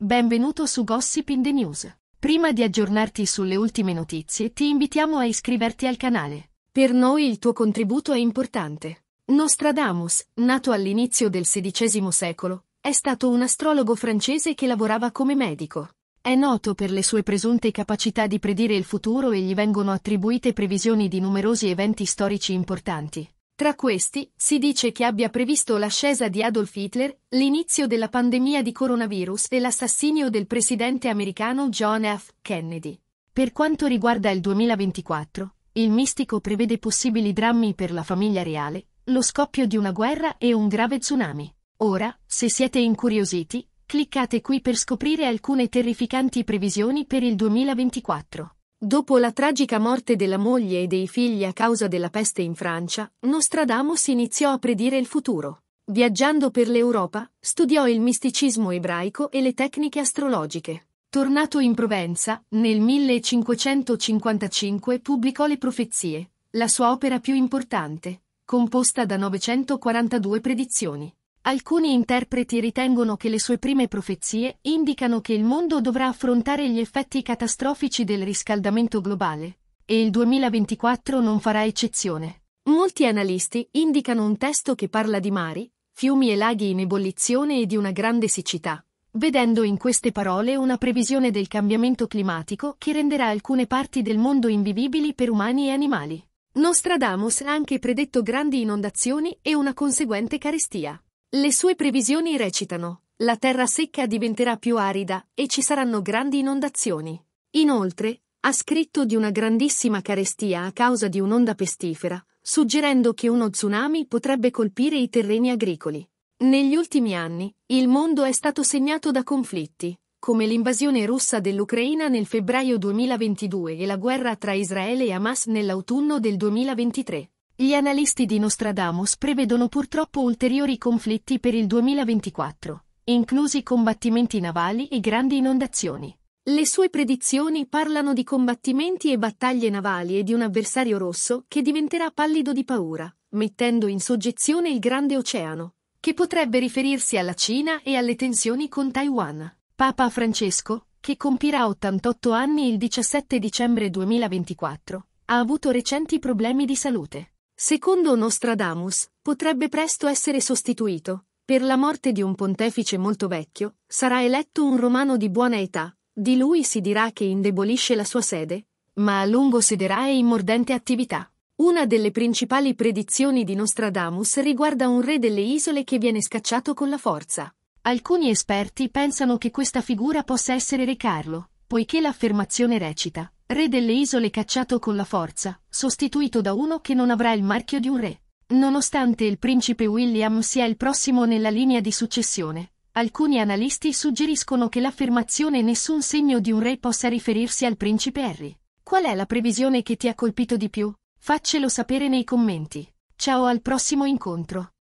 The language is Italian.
Benvenuto su Gossip in the News. Prima di aggiornarti sulle ultime notizie, ti invitiamo a iscriverti al canale. Per noi il tuo contributo è importante. Nostradamus, nato all'inizio del XVI secolo, è stato un astrologo francese che lavorava come medico. È noto per le sue presunte capacità di predire il futuro e gli vengono attribuite previsioni di numerosi eventi storici importanti. Tra questi, si dice che abbia previsto l'ascesa di Adolf Hitler, l'inizio della pandemia di coronavirus e l'assassinio del presidente americano John F. Kennedy. Per quanto riguarda il 2024, il mistico prevede possibili drammi per la famiglia reale, lo scoppio di una guerra e un grave tsunami. Ora, se siete incuriositi, cliccate qui per scoprire alcune terrificanti previsioni per il 2024. Dopo la tragica morte della moglie e dei figli a causa della peste in Francia, Nostradamus iniziò a predire il futuro. Viaggiando per l'Europa, studiò il misticismo ebraico e le tecniche astrologiche. Tornato in Provenza, nel 1555 pubblicò le profezie, la sua opera più importante, composta da 942 predizioni. Alcuni interpreti ritengono che le sue prime profezie indicano che il mondo dovrà affrontare gli effetti catastrofici del riscaldamento globale, e il 2024 non farà eccezione. Molti analisti indicano un testo che parla di mari, fiumi e laghi in ebollizione e di una grande siccità, vedendo in queste parole una previsione del cambiamento climatico che renderà alcune parti del mondo invivibili per umani e animali. Nostradamus ha anche predetto grandi inondazioni e una conseguente carestia. Le sue previsioni recitano la terra secca diventerà più arida e ci saranno grandi inondazioni. Inoltre, ha scritto di una grandissima carestia a causa di un'onda pestifera, suggerendo che uno tsunami potrebbe colpire i terreni agricoli. Negli ultimi anni, il mondo è stato segnato da conflitti, come l'invasione russa dell'Ucraina nel febbraio 2022 e la guerra tra Israele e Hamas nell'autunno del 2023. Gli analisti di Nostradamus prevedono purtroppo ulteriori conflitti per il 2024, inclusi combattimenti navali e grandi inondazioni. Le sue predizioni parlano di combattimenti e battaglie navali e di un avversario rosso che diventerà pallido di paura, mettendo in soggezione il grande oceano, che potrebbe riferirsi alla Cina e alle tensioni con Taiwan. Papa Francesco, che compirà 88 anni il 17 dicembre 2024, ha avuto recenti problemi di salute. Secondo Nostradamus, potrebbe presto essere sostituito. Per la morte di un pontefice molto vecchio, sarà eletto un romano di buona età. Di lui si dirà che indebolisce la sua sede, ma a lungo sederà e in mordente attività. Una delle principali predizioni di Nostradamus riguarda un re delle isole che viene scacciato con la forza. Alcuni esperti pensano che questa figura possa essere Re Carlo, poiché l'affermazione recita, re delle isole cacciato con la forza, sostituito da uno che non avrà il marchio di un re. Nonostante il principe William sia il prossimo nella linea di successione, alcuni analisti suggeriscono che l'affermazione nessun segno di un re possa riferirsi al principe Harry. Qual è la previsione che ti ha colpito di più? Faccelo sapere nei commenti. Ciao al prossimo incontro.